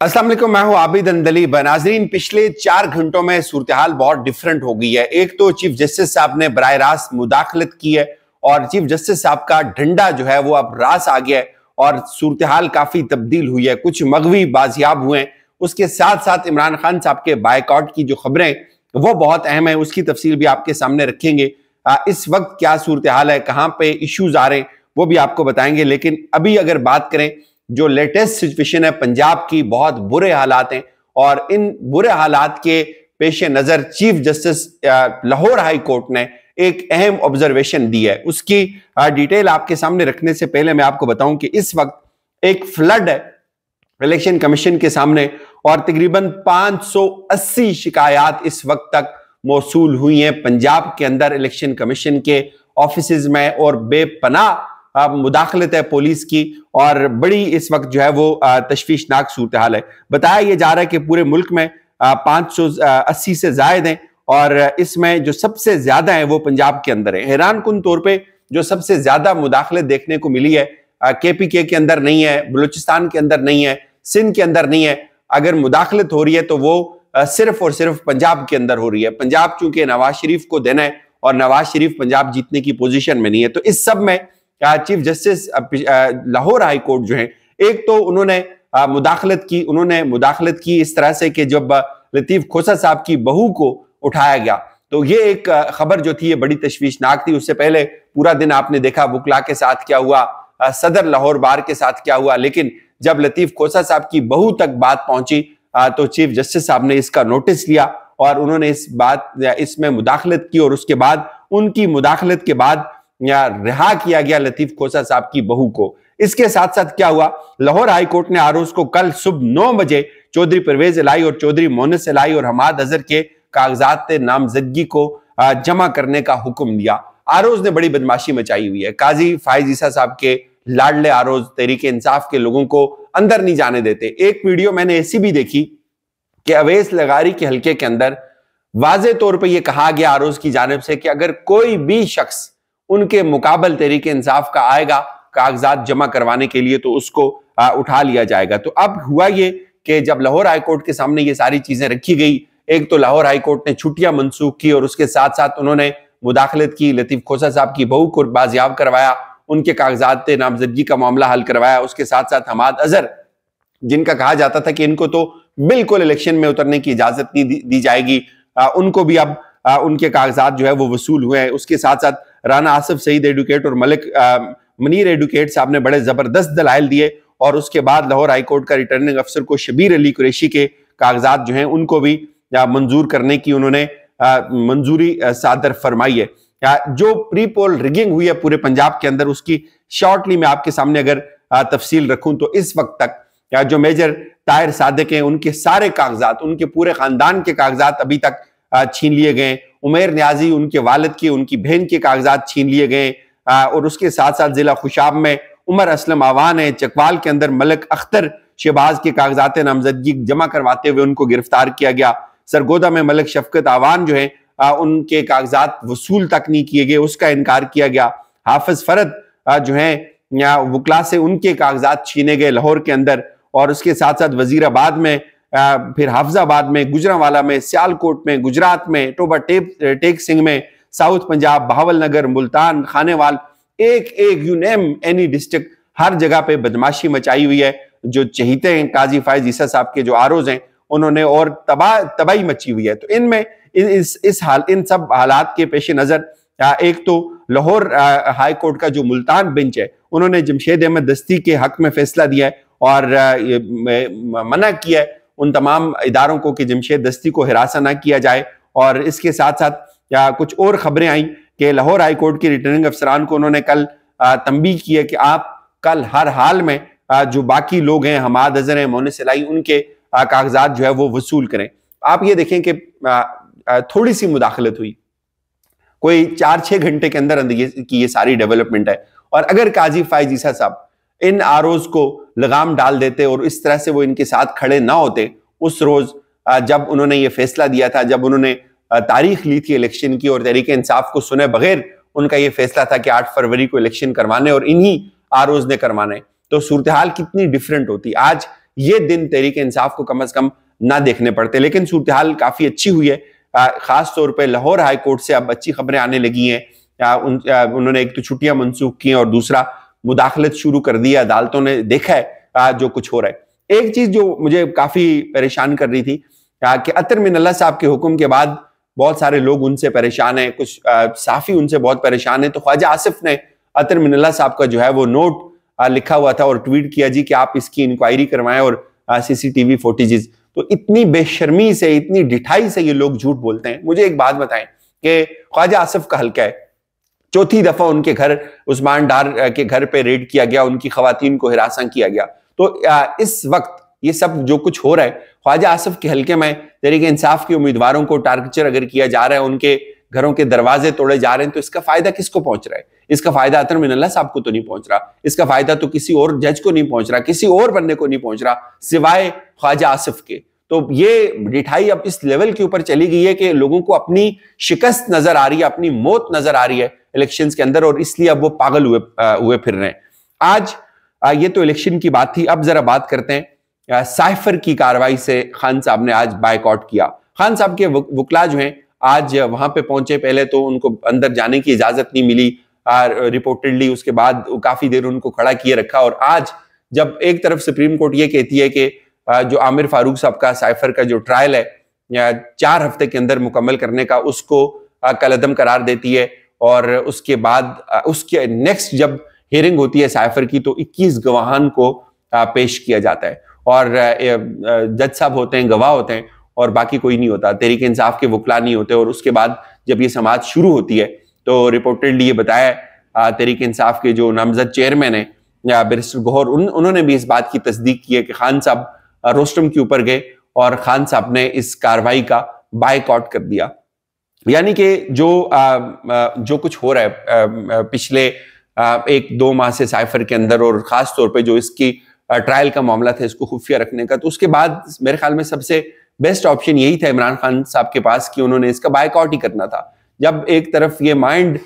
असलम मैं हूं आबिद अंदली नाजरीन पिछले चार घंटों में सूरत हाल बहुत डिफरेंट हो गई है एक तो चीफ जस्टिस साहब ने बर रास्त मुदाखलत की है और चीफ जस्टिस साहब का ढंडा जो है वो अब रास आ गया है और सूरत हाल काफी तब्दील हुई है कुछ मगवी बाजियाब हुए हैं उसके साथ साथ इमरान खान साहब के बायकॉट की जो खबरें वो बहुत अहम है उसकी तफसील भी आपके सामने रखेंगे इस वक्त क्या सूरत हाल है कहाँ पे इश्यूज आ रहे हैं वो भी आपको बताएंगे लेकिन अभी अगर बात करें जो लेटेस्ट सिचुएशन है पंजाब की बहुत बुरे हालात हैं और इन बुरे हालात के पेश नज़र chief justice Lahore high court ने एक अहम ऑब्जर्वेशन दी है उसकी डिटेल आपके सामने रखने से पहले मैं आपको बताऊं कि इस वक्त एक फ्लड है इलेक्शन कमीशन के सामने और तकरीबन 580 शिकायत इस वक्त तक मौसू हुई हैं पंजाब के अंदर इलेक्शन कमीशन के ऑफिस में और बेपना मुदाखलत है पुलिस की और बड़ी इस वक्त जो है वो तश्वीशनाक सूरत हाल है बताया ये जा रहा है कि पूरे मुल्क में पाँच सौ अस्सी से जायद हैं और इसमें जो सबसे ज्यादा है वो पंजाब के अंदर है हैरान कन तौर पर जो सबसे ज्यादा मुदाखलत देखने को मिली है के पी के के अंदर नहीं है बलूचिस्तान के अंदर नहीं है सिंध के अंदर नहीं है अगर मुदाखलत हो रही है तो वो सिर्फ और सिर्फ पंजाब के अंदर हो रही है पंजाब चूंकि नवाज शरीफ को देना है और नवाज शरीफ पंजाब जीतने की पोजीशन में नहीं है तो इस सब में chief justice Lahore high court जो है एक तो उन्होंने मुदाखलत की उन्होंने मुदाखलत की इस तरह से कि जब लतीफ खोसा साहब की बहू को उठाया गया तो ये एक खबर जो थी ये बड़ी तश्वीशनाक थी उससे पहले पूरा दिन आपने देखा बुकला के साथ क्या हुआ सदर लाहौर बार के साथ क्या हुआ लेकिन जब लतीफ खोसा साहब की बहू तक बात पहुंची तो चीफ जस्टिस साहब ने इसका नोटिस लिया और उन्होंने इस बात इसमें मुदाखलत की और उसके बाद उनकी मुदाखलत के बाद या रिहा किया गया लतीफ खोसा साहब की बहू को इसके साथ साथ क्या हुआ लाहौर हाई कोर्ट ने आरोज को कल सुबह नौ बजे चौधरी परवेज लाई और चौधरी मोनस लाई और हमाद अजहर के कागजात नामजदगी को जमा करने का हुक्म दिया आरोज ने बड़ी बदमाशी मचाई हुई है काजी फायज ईसा साहब के लाडले आरोज तरीके इंसाफ के लोगों को अंदर नहीं जाने देते एक वीडियो मैंने ऐसी भी देखी कि अवेश लगारी के हलके के अंदर वाज तौर पर यह कहा गया आरोज की जानब से कि अगर कोई भी शख्स उनके मुकाबल तरीके इंसाफ का आएगा कागजात जमा करवाने के लिए तो उसको आ, उठा लिया जाएगा तो अब हुआ ये कि जब लाहौर हाईकोर्ट के सामने ये सारी चीजें रखी गई एक तो लाहौर हाईकोर्ट ने छुट्टियां मनसूख की और उसके साथ साथ उन्होंने मुदाखलत की लतीफ खोसा साहब की बहू को बाजियाब करवाया उनके कागजात नामजदगी का मामला हल करवाया उसके साथ साथ हमाद अजहर जिनका कहा जाता था कि इनको तो बिल्कुल इलेक्शन में उतरने की इजाजत नहीं दी, दी जाएगी आ, उनको भी अब आ, उनके कागजात जो है वो वसूल हुए हैं उसके साथ साथ राना आसिफ सईद एडवोकेट और मलिक मनीर एडवोकेट साहब ने बड़े जबरदस्त दलाइल दिए और उसके बाद लाहौर हाईकोर्ट का रिटर्निंग अफसर को शबीर अली कुरेशी के कागजात जो हैं उनको भी मंजूर करने की उन्होंने मंजूरी सादर फरमाई है जो प्री पोल रिगिंग हुई है पूरे पंजाब के अंदर उसकी शॉर्टली मैं आपके सामने अगर तफसील रखूं तो इस वक्त तक जो मेजर तायर सादक हैं उनके सारे कागजात उनके पूरे खानदान के कागजात अभी तक छीन लिए गए उमेर न्याजी उनके वालद के उनकी बहन के कागजात छीन लिए गए और उसके साथ साथ जिला खुशाब में उमर असलम आवान है चकवाल के अंदर मलक अख्तर शहबाज के कागजात नामजदगी जमा करवाते हुए उनको गिरफ्तार किया गया सरगोदा में मलक शफकत आवान जो है उनके कागजात वसूल तक नहीं किए गए उसका इनकार किया गया हाफिज फरद जो है या वकला से उनके कागजात छीने गए लाहौर के अंदर और उसके साथ साथ वजीराबाद में फिर हाफजाबाद में गुजरावाला में सियालकोट में गुजरात में टोबा टेप टेक सिंह में साउथ पंजाब बहावल नगर मुल्तान खानेवाल एक एक यू नेम एनी डिस्ट्रिक्ट हर जगह पे बदमाशी मचाई हुई है जो चहीते हैं काजी फायज ईसा साहब के जो आरोज हैं उन्होंने और तबाह तबाही मची हुई है तो इनमें इस इस हाल इन सब हालात के पेश नज़र एक तो लाहौर हाईकोर्ट का जो मुल्तान बेंच है उन्होंने जमशेद अहमद दस्ती के हक में फैसला दिया है और मना किया है उन तमाम इदारों को कि जमशेद दस्ती को हिरासा ना किया जाए और इसके साथ साथ या कुछ और खबरें आई कि लाहौर हाई कोर्ट के रिटर्निंग अफसरान को उन्होंने कल तंबी की है कि आप कल हर हाल में जो बाकी लोग हैं हमाद अजहर हैं मोन सिलाई उनके कागजात जो है वो वसूल करें आप ये देखें कि थोड़ी सी मुदाखलत हुई कोई चार छः घंटे के अंदर अंदर ये की ये सारी डेवलपमेंट है और अगर काजी फायजीसा साहब इन आरोज को लगाम डाल देते और इस तरह से वो इनके साथ खड़े ना होते उस रोज जब उन्होंने ये फैसला दिया था जब उन्होंने तारीख ली थी इलेक्शन की और तहरीक इंसाफ को सुने बगैर उनका ये फैसला था कि 8 फरवरी को इलेक्शन करवाने और इन्हीं आरोज ने करवाने तो सूरत हाल कितनी डिफरेंट होती आज ये दिन तहरीक इंसाफ को कम अज कम ना देखने पड़ते लेकिन सूरत हाल काफी अच्छी हुई है खास तौर पर लाहौर हाईकोर्ट से अब अच्छी खबरें आने लगी हैं उन, उन्होंने एक तो छुट्टियां मनसूख की और दूसरा मुदाखलत शुरू कर दी है अदालतों ने देखा है जो कुछ हो रहा है एक चीज जो मुझे काफी परेशान कर रही थी कि अतर मिन अल्लाह साहब के हुक्म के बाद बहुत सारे लोग उनसे परेशान हैं कुछ साफी उनसे बहुत परेशान है तो ख्वाजा आसिफ ने अतर मिन अल्लाह साहब का जो है वो नोट लिखा हुआ था और ट्वीट किया जी कि आप इसकी इंक्वायरी करवाएं और सीसीटीवी फोटेजेस तो इतनी बेशर्मी से इतनी डिठाई से ये लोग झूठ बोलते हैं मुझे एक बात बताएं कि ख्वाजा आसिफ का हल्का है चौथी दफा उनके घर उस्मान डार के घर पे रेड किया गया उनकी खातन को हिरासा किया गया तो इस वक्त ये सब जो कुछ हो रहा है ख्वाजा आसफ के हल्के में तरीके इंसाफ के उम्मीदवारों को टारगेचर अगर किया जा रहा है उनके घरों के दरवाजे तोड़े जा रहे हैं तो इसका फायदा किसको पहुंच रहा है इसका फायदा अतर मिनल्ला साहब को तो नहीं पहुंच रहा इसका फायदा तो किसी और जज को नहीं पहुंच रहा किसी और बंदे को नहीं पहुंच रहा सिवाय ख्वाजा आसफ के तो ये डिठाई अब इस लेवल के ऊपर चली गई है कि लोगों को अपनी शिकस्त नजर आ रही है अपनी मौत नजर आ रही है इलेक्शंस के अंदर और इसलिए अब वो पागल हुए आ, हुए फिर रहे आज आ, ये तो इलेक्शन की बात थी अब जरा बात करते हैं आ, साइफर की कार्रवाई से खान साहब ने आज बायकॉट किया खान साहब के वकला जो है आज वहां पे पहुंचे पहले तो उनको अंदर जाने की इजाजत नहीं मिली रिपोर्टेडली उसके बाद काफी देर उनको खड़ा किए रखा और आज जब एक तरफ सुप्रीम कोर्ट ये कहती है कि जो आमिर फारूक साहब का साइफर का जो ट्रायल है चार हफ्ते के अंदर मुकम्मल करने का उसको कलदम करार देती है और उसके बाद उसके नेक्स्ट जब हियरिंग होती है साइफर की तो 21 गवाहान को पेश किया जाता है और जज साहब होते हैं गवाह होते हैं और बाकी कोई नहीं होता तहरीक इंसाफ के वकला नहीं होते और उसके बाद जब ये समाज शुरू होती है तो रिपोर्टेडली ये बताया तेरिक इंसाफ के जो नामजद चेयरमैन है या बिरिस्टर गौहर उन, उन्होंने भी इस बात की तस्दीक की है कि खान साहब रोस्टम के ऊपर गए और खान साहब ने इस कार्रवाई का बायकॉट कर दिया यानी कि जो आ, जो कुछ हो रहा है पिछले एक दो माह से साइफर के अंदर और ख़ास तौर पे जो इसकी ट्रायल का मामला था इसको खुफिया रखने का तो उसके बाद मेरे ख्याल में सबसे बेस्ट ऑप्शन यही था इमरान खान साहब के पास कि उन्होंने इसका बाइकआउट ही करना था जब एक तरफ ये माइंड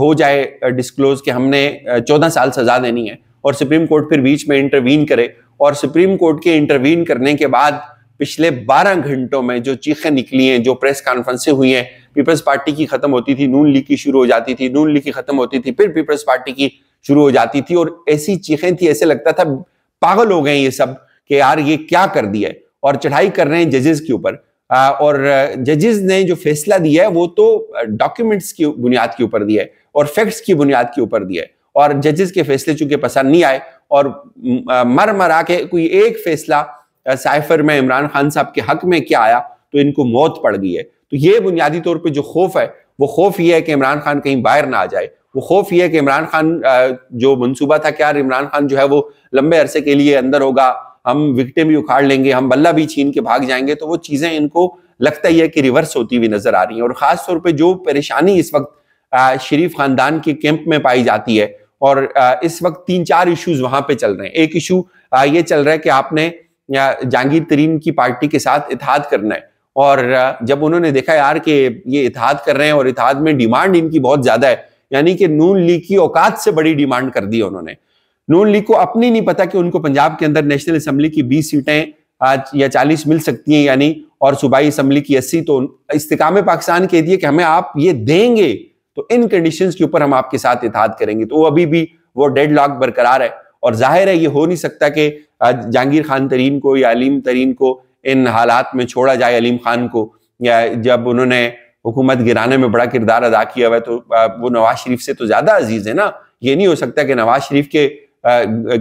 हो जाए डिस्क्लोज कि हमने चौदह साल सजा देनी है और सुप्रीम कोर्ट फिर बीच में इंटरवीन करे और सुप्रीम कोर्ट के इंटरवीन करने के बाद पिछले 12 घंटों में जो चीखें निकली हैं जो प्रेस कॉन्फ्रेंसें हुई हैं पीपल्स पार्टी की खत्म होती थी नून लीग की शुरू हो जाती थी नून लीग की खत्म होती थी फिर पीपल्स पार्टी की शुरू हो जाती थी और ऐसी चीखें थी ऐसे लगता था पागल हो गए ये सब कि यार ये क्या कर दिया और चढ़ाई कर रहे हैं जजेस के ऊपर और जजेस ने जो फैसला दिया है वो तो डॉक्यूमेंट्स की बुनियाद के ऊपर दिया है और फैक्ट्स की बुनियाद के ऊपर दिया है और जजेस के फैसले चूंकि पसंद नहीं आए और मर मरा के कोई एक फैसला साइफर में इमरान खान साहब के हक में क्या आया तो इनको मौत पड़ गई है तो ये बुनियादी तौर पर जो खौफ है वो खौफ ये है कि इमरान खान कहीं बाहर ना आ जाए वो खौफ ये है कि इमरान खान जो मनसूबा था क्या इमरान खान जो है वो लंबे अरसे के लिए अंदर होगा हम विकटें भी उखाड़ लेंगे हम बल्ला भी छीन के भाग जाएंगे तो वो चीजें इनको लगता ही है कि रिवर्स होती हुई नजर आ रही है और खास तौर पर जो परेशानी इस वक्त शरीफ खानदान के कैंप में पाई जाती है और इस वक्त तीन चार इश्यूज वहां पे चल रहे हैं एक इशू ये चल रहा है कि आपने जहांगीर तरीन की पार्टी के साथ इतिहाद करना है और जब उन्होंने देखा यार कि ये इतिहाद कर रहे हैं और इतिहाद में डिमांड इनकी बहुत ज्यादा है यानी कि नून लीग की औकात से बड़ी डिमांड कर दी उन्होंने नून लीग को अपनी नहीं पता कि उनको पंजाब के अंदर नेशनल असम्बली की बीस सीटें आज या चालीस मिल सकती हैं यानी और सूबाई असम्बली की अस्सी तो इस्तेकाम पाकिस्तान कह दिए कि हमें आप ये देंगे तो इन कंडीशंस के ऊपर हम आपके साथ इतिहाद करेंगे तो वो अभी भी वो डेड लॉक बरकरार है और जाहिर है ये हो नहीं सकता कि जहांगीर खान तरीन को या अलीम तरीन को इन हालात में छोड़ा जाए अलीम खान को या जब उन्होंने हुकूमत गिराने में बड़ा किरदार अदा किया हुआ है तो वो नवाज शरीफ से तो ज़्यादा अजीज़ है ना ये नहीं हो सकता कि नवाज शरीफ के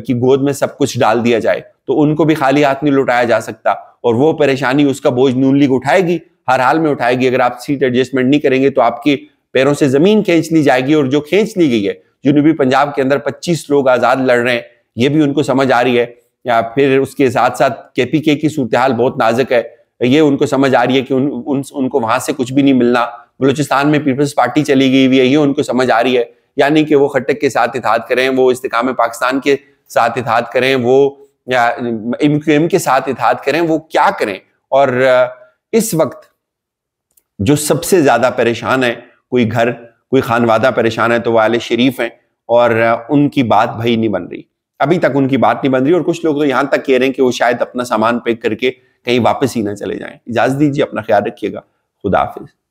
की गोद में सब कुछ डाल दिया जाए तो उनको भी खाली हाथ नहीं लुटाया जा सकता और वो परेशानी उसका बोझ नून लीग उठाएगी हर हाल में उठाएगी अगर आप सीट एडजस्टमेंट नहीं करेंगे तो आपके पैरों से ज़मीन खींच ली जाएगी और जो खींच ली गई है जुनूबी पंजाब के अंदर पच्चीस लोग आज़ाद लड़ रहे हैं ये भी उनको समझ आ रही है या फिर उसके साथ साथ केपीके की सूरत हाल बहुत नाजुक है ये उनको समझ आ रही है कि उन, उन उनको वहां से कुछ भी नहीं मिलना बलूचिस्तान में पीपल्स पार्टी चली गई हुई है ये उनको समझ आ रही है यानी कि वो खटक के साथ इतिहाद करें वो इस्तेकाम पाकिस्तान के साथ इतिहाद करें वो या एम क्यू एम के साथ इतिहाद करें वो क्या करें और इस वक्त जो सबसे ज्यादा परेशान है कोई घर कोई खानवादा परेशान है तो वो आले शरीफ हैं और उनकी बात भई नहीं बन रही अभी तक उनकी बात नहीं बन रही और कुछ लोग तो यहां तक कह रहे हैं कि वो शायद अपना सामान पैक करके कहीं वापस ही ना चले जाएं इजाज़त दीजिए अपना ख्याल रखिएगा खुदा हाफिज़